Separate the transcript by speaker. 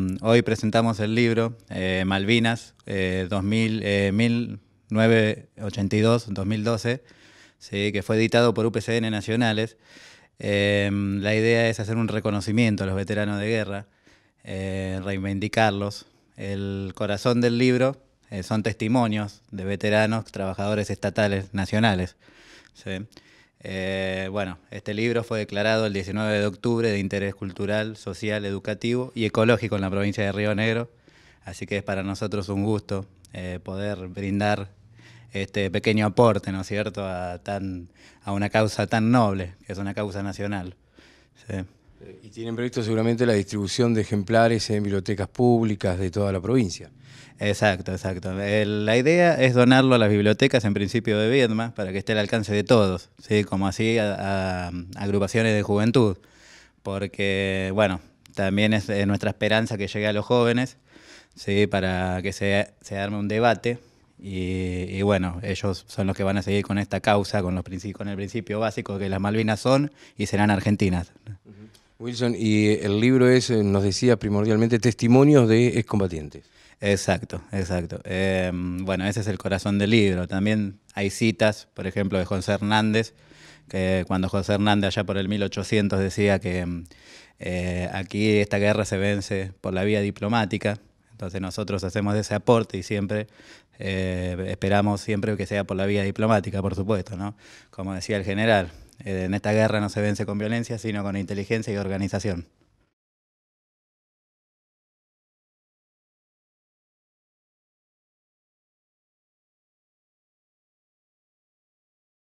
Speaker 1: Mm, hoy presentamos el libro eh, Malvinas 1982-2012, eh, eh, que fue editado por UPCN Nacionales. Em, la idea es hacer un reconocimiento a los veteranos de guerra, reivindicarlos. El corazón del libro son testimonios de veteranos, trabajadores estatales, nacionales. ¿sí? Eh, bueno, este libro fue declarado el 19 de octubre de interés cultural, social, educativo y ecológico en la provincia de Río Negro. Así que es para nosotros un gusto eh, poder brindar este pequeño aporte, ¿no es cierto?, a, tan, a una causa tan noble, que es una causa nacional. Eh, y tienen previsto seguramente la distribución de ejemplares en bibliotecas públicas de toda la provincia. Exacto, exacto. La idea es donarlo a las bibliotecas en principio de Viedma para que esté al alcance de todos, ¿sí? como así a, agrupaciones de juventud, porque bueno, también es nuestra esperanza que llegue a los jóvenes, ¿sí? para que se, arme un debate y, bueno, ellos son los que van a seguir con esta causa, con, los, con el principio básico que las Malvinas son y serán argentinas. Wilson, y el libro es, nos decía primordialmente, testimonios de excombatientes. Exacto, exacto. Em, bueno, ese es el corazón del libro. También hay citas, por ejemplo, de José Hernández, que cuando José Hernández allá por el 1800 decía que em, eh, aquí esta guerra se vence por la vía diplomática, entonces nosotros hacemos ese aporte y siempre eh, esperamos siempre que sea por la vía diplomática, por supuesto, ¿no? Como decía el general, eh, en esta guerra no se vence con violencia, sino con inteligencia y organización.